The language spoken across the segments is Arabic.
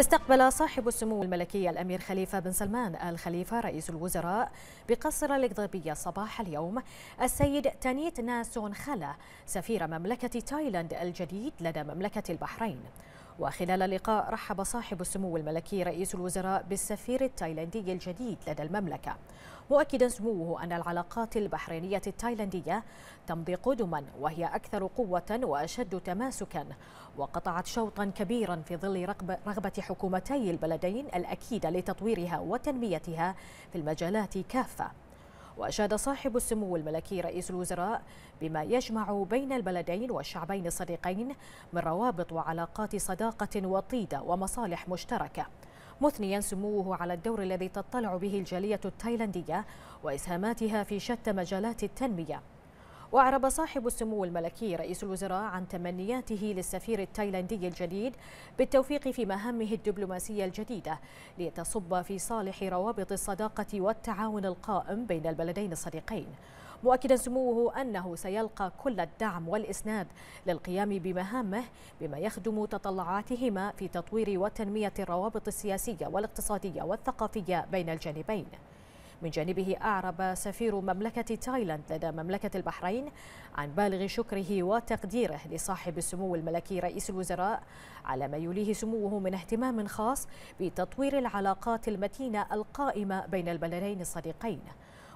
استقبل صاحب السمو الملكي الأمير خليفة بن سلمان آل خليفة رئيس الوزراء بقصر القضيبية صباح اليوم السيد تانيت ناسون خلا سفير مملكة تايلاند الجديد لدى مملكة البحرين وخلال اللقاء رحب صاحب السمو الملكي رئيس الوزراء بالسفير التايلاندي الجديد لدى المملكة مؤكدا سموه أن العلاقات البحرينية التايلاندية تمضي قدما وهي أكثر قوة وأشد تماسكا وقطعت شوطا كبيرا في ظل رغبة حكومتي البلدين الأكيدة لتطويرها وتنميتها في المجالات كافة وأشاد صاحب السمو الملكي رئيس الوزراء بما يجمع بين البلدين والشعبين الصديقين من روابط وعلاقات صداقة وطيدة ومصالح مشتركة مثنيا سموه على الدور الذي تطلع به الجالية التايلاندية وإسهاماتها في شتى مجالات التنمية وأعرب صاحب السمو الملكي رئيس الوزراء عن تمنياته للسفير التايلاندي الجديد بالتوفيق في مهامه الدبلوماسية الجديدة لتصب في صالح روابط الصداقة والتعاون القائم بين البلدين الصديقين مؤكدا سموه أنه سيلقى كل الدعم والإسناد للقيام بمهامه بما يخدم تطلعاتهما في تطوير وتنمية الروابط السياسية والاقتصادية والثقافية بين الجانبين من جانبه أعرب سفير مملكة تايلاند لدى مملكة البحرين عن بالغ شكره وتقديره لصاحب السمو الملكي رئيس الوزراء على ما يوليه سموه من اهتمام خاص بتطوير العلاقات المتينة القائمة بين البلدين الصديقين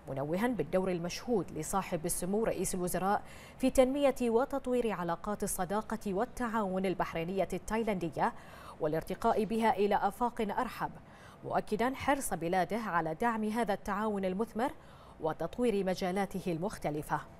منوها بالدور المشهود لصاحب السمو رئيس الوزراء في تنمية وتطوير علاقات الصداقة والتعاون البحرينية التايلاندية والارتقاء بها إلى آفاق أرحب مؤكدا حرص بلاده على دعم هذا التعاون المثمر وتطوير مجالاته المختلفه